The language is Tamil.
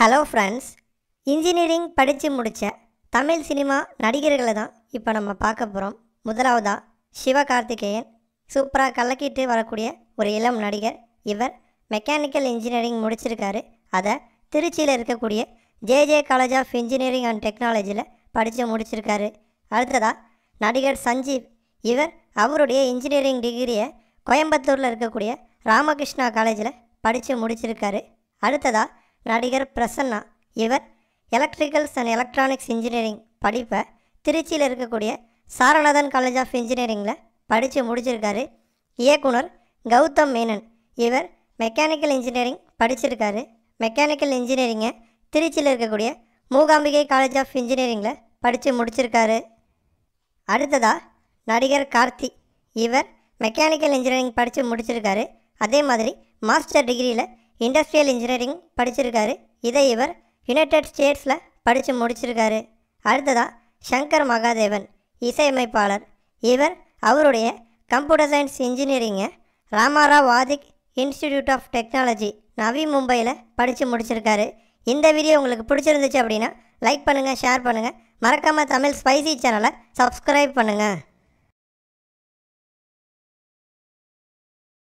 ஹலோ ஃப்ரெண்ட்ஸ் இன்ஜினியரிங் படித்து முடித்த தமிழ் சினிமா நடிகர்களை தான் இப்போ நம்ம பார்க்க போகிறோம் முதலாவதாக சிவகார்த்திகேயன் சூப்பராக கலக்கிட்டு வரக்கூடிய ஒரு இளம் நடிகர் இவர் மெக்கானிக்கல் இன்ஜினியரிங் முடிச்சிருக்காரு அதை திருச்சியில் இருக்கக்கூடிய JJ college of engineering and டெக்னாலஜியில் படித்து முடிச்சிருக்காரு அடுத்ததாக நடிகர் சஞ்சீவ் இவர் அவருடைய இன்ஜினியரிங் டிகிரியை கோயம்புத்தூரில் இருக்கக்கூடிய ராமகிருஷ்ணா காலேஜில் படித்து முடிச்சிருக்காரு அடுத்ததாக நடிகர் பிரசன்னா இவர் எலக்ட்ரிக்கல்ஸ் அண்ட் எலக்ட்ரானிக்ஸ் இன்ஜினியரிங் படிப்பை திருச்சியில் இருக்கக்கூடிய சாரநாதன் காலேஜ் ஆஃப் இன்ஜினியரிங்கில் படித்து முடிச்சிருக்காரு இயக்குனர் கௌதம் மேனன் இவர் மெக்கானிக்கல் இன்ஜினியரிங் படிச்சிருக்காரு மெக்கானிக்கல் இன்ஜினியரிங்கை திருச்சியில் இருக்கக்கூடிய மூகாம்பிகை காலேஜ் ஆஃப் இன்ஜினியரிங்கில் படித்து முடிச்சிருக்காரு அடுத்ததாக நடிகர் கார்த்தி இவர் மெக்கானிக்கல் இன்ஜினியரிங் படித்து முடிச்சிருக்காரு அதே மாதிரி மாஸ்டர் டிகிரியில் இண்டஸ்ட்ரியல் இன்ஜினியரிங் படிச்சிருக்காரு இதை இவர் யுனைடெட் ஸ்டேட்ஸில் படித்து முடிச்சிருக்காரு அடுத்ததாக சங்கர் மகாதேவன் இசையமைப்பாளர் இவர் அவருடைய கம்ப்யூட்டர் சயின்ஸ் இன்ஜினியரிங்கை Ramrao Adik institute of technology Navi மும்பையில் படித்து முடிச்சிருக்காரு இந்த வீடியோ உங்களுக்கு பிடிச்சிருந்துச்சு அப்படின்னா லைக் பண்ணுங்கள் ஷேர் பண்ணுங்கள் மறக்காமல் தமிழ் ஸ்பைசி சேனலை சப்ஸ்கிரைப் பண்ணுங்கள்